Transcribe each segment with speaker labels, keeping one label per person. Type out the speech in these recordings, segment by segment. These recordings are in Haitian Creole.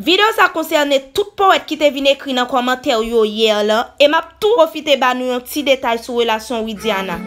Speaker 1: Video sa konserne tout pou et ki te vin ekri nan komantel yo ye ala, e map tout profite ba nou yon ti detay sou relasyon wi Diana.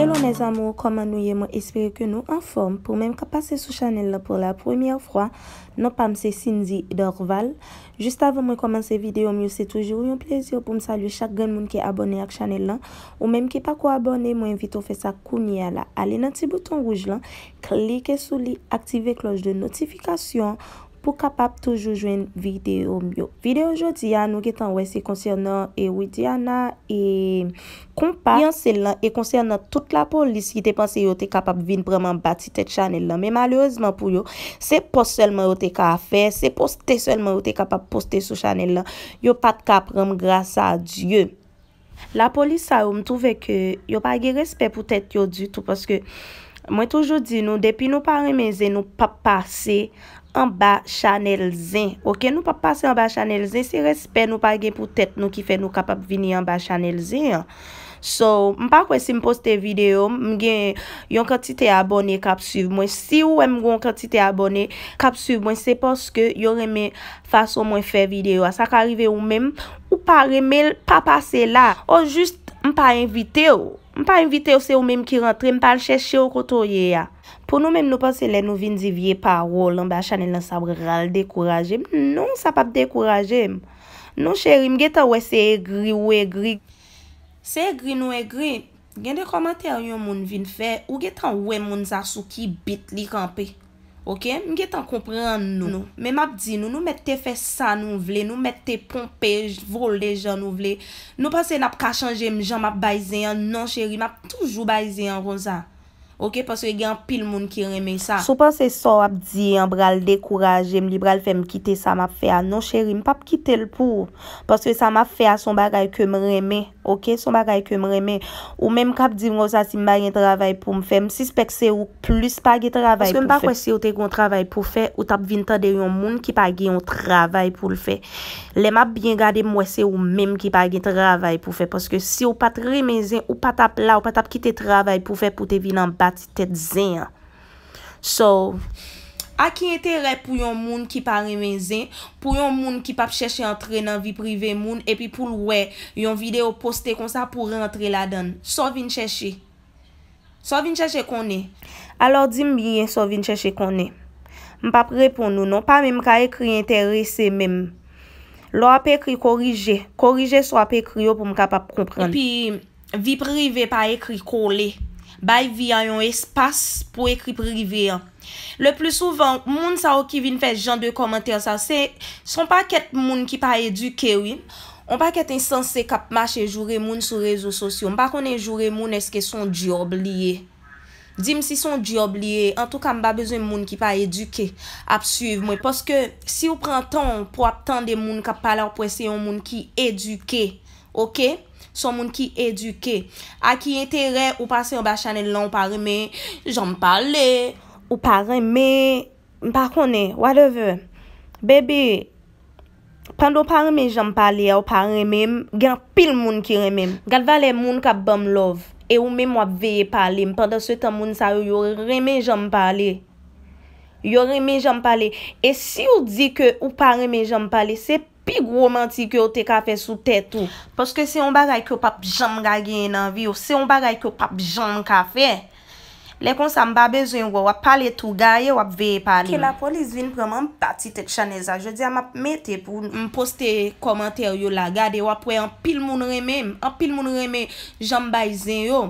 Speaker 1: Hello les amours, comment nous y est, moi espérez que nous en forme. Pour même que passez sous chanel pour la première fois, nos pommes c'est Cindy Dorval. Juste avant de commencer la vidéo, c'est toujours un plaisir pour me saluer chaque gain de monde qui est abonné à la chanel. Ou même qui n'est pas encore abonné, moi invitez-vous à faire ça comme il y a là. Allez dans le petit bouton rouge, cliquez sur l'activer cloche de notification. pou kapap toujou jwen videoum yo. Videou jodi ya, nou getan wè se konser nan e wè diyan nan e kompa, yon sel nan, e konser nan tout la polis ki te panse yo te kapap vin praman bati tet chanel nan. Me malyozman pou yo, se post selman yo te ka fe, se poste selman yo te kapap poste sou chanel nan. Yo pat ka pram grasa a Diyo. La polis sa yo m touve ke yo pa ge respet pou tet yo dutou paske mwen toujou di nou depi nou pari menze nou pap pase an ba chanel zen. Ok, nou pa pase an ba chanel zen, se respen nou pa gen pou tet nou ki fe nou kapap vini an ba chanel zen. So, m pa kwe se m poste video, m gen yon kati te abone kap suv mwen. Si ou m gon kati te abone kap suv mwen, se poske yon eme fason mwen fe video. Sa ka rive ou men, ou pa remel pa pase la. Ou juste Mpa invite ou, mpa invite ou se ou menm ki rentre, mpa l cheshe ou koto ye ya. Po nou menm nou panse lè nou vin divye parol, mba chanel nan sabre ral dekourajem. Non, sa pap dekourajem. Non, cheri, mge tan we se e gri ou e gri. Se e gri nou e gri, gen de komater yon moun vin fe ou ge tan we moun zasou ki bit li kampe. Ok, mge tan komprende nou. Me map di nou, nou mette fe sa nou vle, nou mette pompe, vol de jan nou vle. Nou panse nap ka chanje m jan map bayze yan, nan cheri, map toujou bayze yan rosa. Ok, panse gen pil moun ki reme sa. Sou panse so ap di, an bral dekouraje m, li bral fe m kite sa map fe a, nan cheri, m pap kite l pou. Panse sa map fe a son bagay ke m reme. Ok, son bagay ke mremen, ou menm kap di mwen sa si mba gen travay pou mfe, msi spek se ou plus pa gen travay pou mfe. Eske mpa kwa si ou te kon travay pou mfe, ou tap vin ta de yon moun ki pa gen yon travay pou mfe. Lem ap bin gade mwen se ou menm ki pa gen travay pou mfe, paske si ou pat remen zin, ou pat ap la, ou pat ap kite travay pou mfe pou te vin an bati tet zin. So... A ki entere pou yon moun ki pari menzen, pou yon moun ki pap cheshe entre nan vi prive moun, epi pou lwe yon video poste kon sa pou rentre la den. Sovin cheshe. Sovin cheshe konen. Alors di m biyen sovin cheshe konen. M pap repon nou non, pa men m ka ekri entere se men. Lo apè kri korije. Korije so apè krio pou m kapap kompren. Epi vi prive pa ekri koli. Bay vi a yon espas pou ekrip rivi a. Le plou souvan, moun sa ou ki vin fes jan de komentel sa, se son pa ket moun ki pa eduke win. On pa ket insense kap mache joure moun sou rezo sosyo. Mpa konen joure moun eske son diob liye. Dim si son diob liye, an tou kam ba bezwen moun ki pa eduke. Apsuiv mwen, poske si ou pran ton pou ap tan de moun kap pala ou pwese yon moun ki eduke. Ok? Son moun ki eduke. A ki entere ou pa se yon ba chanel lan ou pa reme, jom pale. Ou pa reme, mpa kone, wadeve. Bebe, pand ou pa reme jom pale ou pa reme, gen apil moun ki reme. Galva le moun ka bom love, e ou mem wap veye pale. Mpa da se tan moun sa yo, yo reme jom pale. Yo reme jom pale. E si ou di ke ou pa reme jom pale, se pale. Pi gwo manti ki yo te kafe sou tete ou. Poske se yon bagay ki yo pap jom ga gen nan vi ou. Se yon bagay ki yo pap jom kafe. Lè kon sa mba bezwen ou. Wap pale tou gaye. Wap veye pale. Ke la polis vin praman bati tek chaneza. Je di a map mete pou m poste komantè ou yo la. Gade wap we an pil moun reme. An pil moun reme jom bayzen yo.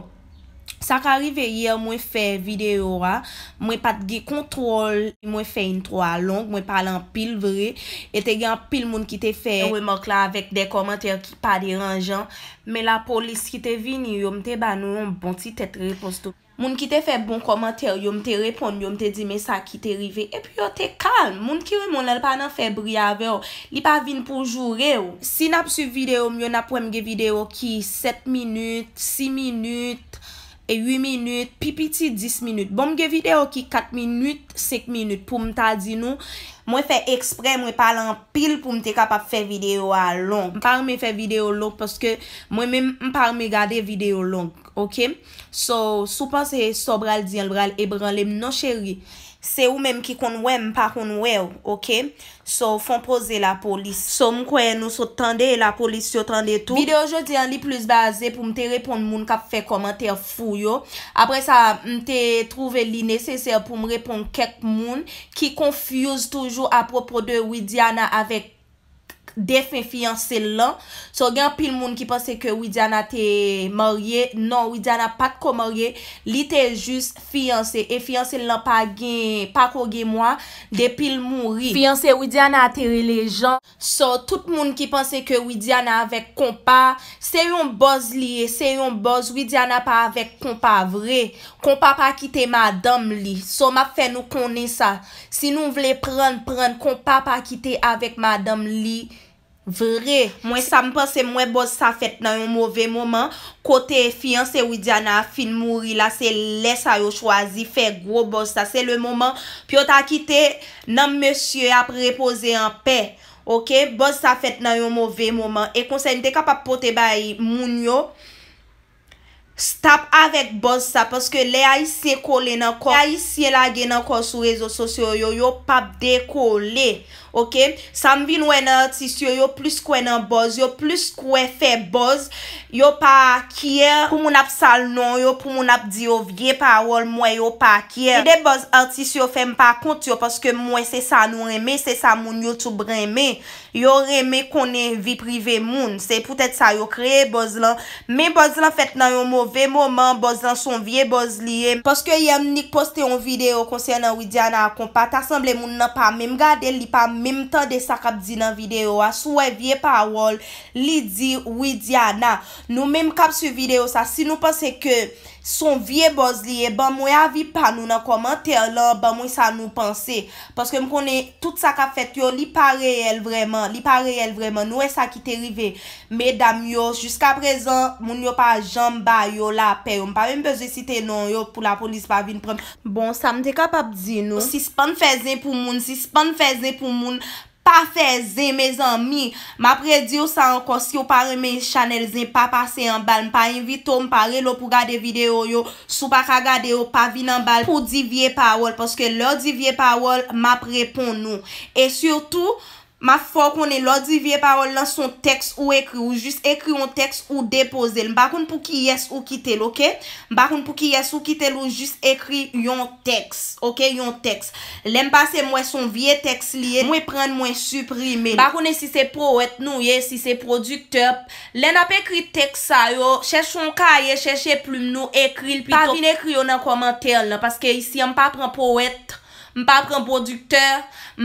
Speaker 1: Sa ka rive yè mwen fè videyo a Mwen pat ge kontrol Mwen fè in tro a long Mwen palan pil vre E te gen pil moun ki te fè Mwen mok la avèk de komantèr ki pa diranjan Mwen la polis ki te vin Yon mte banou yon bonti tet reposto Moun ki te fè bon komantèr Yon mte repon Yon mte di me sa ki te rive E pi yo te kalm Moun ki re moun lèl pa nan febri avè Li pa vin pou jure Si nap su videyo Mwen ap wèm ge videyo ki 7 minute 6 minute E 8 minut, pi piti 10 minut. Bon mge vide ok 4 minut, 5 minut pou mta di nou. Mwen fe ekspre, mwen palan pil pou mte kapap fe video a long. Mwen par me fe video long, mwen par me gade video long. Sou pan se sobral, diyalbral, ebranlem, nan cheri. Se ou menm ki kon wèm pa kon wèw, ok? So, fon pose la polis. So, mkwen nou so tende la polis, so tende tout. Video jodi an li plus baze pou mte repon moun kap fe komenter fuyo. Apre sa, mte trouve li neseser pou mrepon kek moun ki kon fuse toujou apropo de Ouidiana avèk. Defen fiyanse lan, so gen pil moun ki panse ke Ouidiana te morye, non Ouidiana pa ko morye, li te juz fiyanse, e fiyanse lan pa ko ge mwa, de pil mouri. Fiyanse Ouidiana atere le jan, so tout moun ki panse ke Ouidiana avek kompa, se yon boz li, se yon boz Ouidiana pa avek kompa vre, kompa pa kite madame li. So ma fe nou konen sa, si nou vle pren pren, kompa pa kite avek madame li. Vre, mwen sa mpense mwen boz sa fet nan yon mwove mwoman, kote fiyan se widya nan fin mwori la, se lesa yo chwazi, fe gro boz sa, se le mwoman, pi yo ta kite nan mwesye ap repoze an pe, ok, boz sa fet nan yon mwove mwoman, e konsen de kapap pote bayi mwonyo, stekan. tap avek boz sa, poske le a isye kole nan kon, a isye lage nan kon sou rezo sosyo yo, yo pap dekole, ok, samvi nou ene artis yo, yo plus kwen nan boz, yo plus kwen fe boz, yo pa kye, pou moun ap sal non, yo pou moun ap diyo vye, pa wol mwen yo pa kye, ki de boz artis yo fem pa kont yo, poske mwen se sa nou reme, se sa moun youtube reme, yo reme konen vi prive moun, se pou tèt sa yo kreye boz lan, men boz lan fet nan yo mou vey, Oman boz dan son vie boz liye Poske yam nik poste yon video Konseyen nan Ouidiana akon pata Asamble moun nan pa mem gade li pa Mem tan de sa kap di nan video Asou e vie pa awol Li di Ouidiana Nou mem kap su video sa Si nou pase ke Son vie boz liye, ba mwen avi pa nou nan komantè alò, ba mwen sa nou pansè. Paske m konè, tout sa kap fèt yo, li pa reyèl vreman, li pa reyèl vreman, nou e sa ki te rive. Medam yo, jusqu'a prezant, moun yo pa jamba yo la pe, m pa mwen bezè si te nou, yo pou la polis pa vin prèm. Bon, sa m te kapap di nou, si span fèzè pou moun, si span fèzè pou moun, pa fè zè mè zanmi, ma pre diyo sa anko, si yo pare mè chanel zè, pa pase an bal, pa invito m pare lo pou gade video yo, sou pa ka gade yo, pa vin an bal, pou divye pawol, poske lò divye pawol, ma pre pon nou, e surtout, Ma fò konè lò di vie parol lan son teks ou ekri ou jist ekri yon teks ou depoze l. Mbakoun pou ki yes ou kite l, okey? Mbakoun pou ki yes ou kite l ou jist ekri yon teks, okey? Yon teks. Lèm pa se mwen son vie teks liye, mwen pren mwen suprime. Mbakounè si se pou et nou ye, si se produkte, lèm ap ekri teks sa yo, chèch son ka ye, chèch e ploum nou, ekri l pito. Mpa vin ekri yon nan komantèl la, paske isi mpa pren pou et, mpa pren produkte,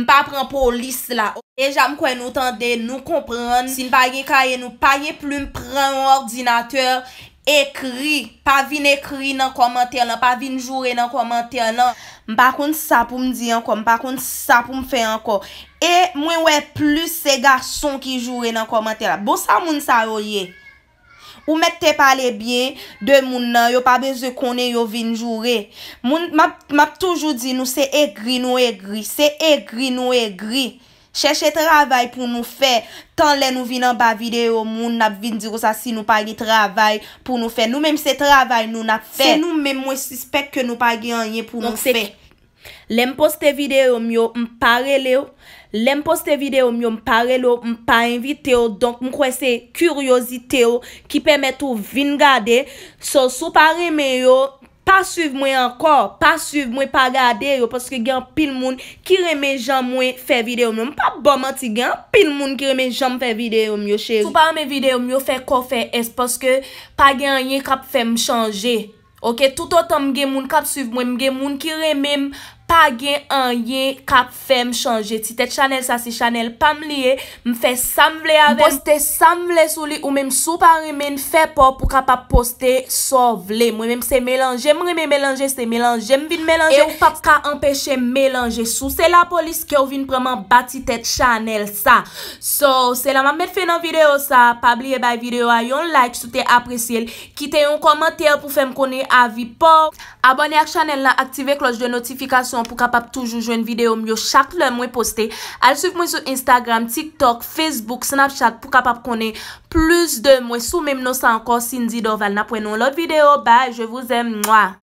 Speaker 1: mpa pren pou lis la. Eja m kwen nou tande nou kompran Sin pa ye kaye nou, pa ye plou m pren ordinateur Ekri, pa vin ekri nan komante la, pa vin jure nan komante la M pa kon sa pou m di anko, m pa kon sa pou m fe anko E mwen we plus se gason ki jure nan komante la Bo sa moun sa yoye? Ou met te pale bie de moun nan, yo pa beze kone yo vin jure M ap toujou di nou se egri nou egri, se egri nou egri Cheche travay pou nou fe, tan len nou vin an ba videyo, moun nap vin diro sa si nou pa ge travay pou nou fe. Nou menm se travay nou nap fe. Se nou menm mwen suspek ke nou pa ge anye pou nou fe. Len poste videyo myo, mpare le yo. Len poste videyo myo, mpare le yo, mpa invite yo, donk mkwese kuryozite yo, ki pemet ou vin gade, so sou pare me yo. Pa suiv mwen ankor, pa suiv mwen pa gade yo, paske gen pil moun ki reme jan mwen fe videyo mwen. Pa bomati gen, pil moun ki reme jan mwen fe videyo mwen yo chevi. Tupan mwen videyo mwen yo fe kofen es, paske pa gen yon kap fe mwen chanje. Ok, toutotan mwen gen moun kap suiv mwen, mwen gen moun ki reme mwen, A gen an ye kap fem chanje Ti tet chanel sa si chanel Pam liye m fe sam vle aven Boste sam vle sou li ou menm sou pa remen Fepo pou kap ap poste So vle mwenm se melanje M remen melanje se melanje M vin melanje e- ou pap ka empeshe melanje Sou se la polis ke ou vin preman Bati tet chanel sa So se la mam met fe nan video sa Pa bliye bay video a yon like Sou te apresye l Kite yon komantye pou fem kone avi po Abone ak chanel la Aktive kloj de notifikasyon pou kapap toujou jwen videyo myo chak lè mwen poste. Al souf mwen sou Instagram, TikTok, Facebook, Snapchat pou kapap konè plus dè mwen sou. Mèm nou sa anko, Cindy Dorval na pwenon lòt videyo. Bye, je vous mwen.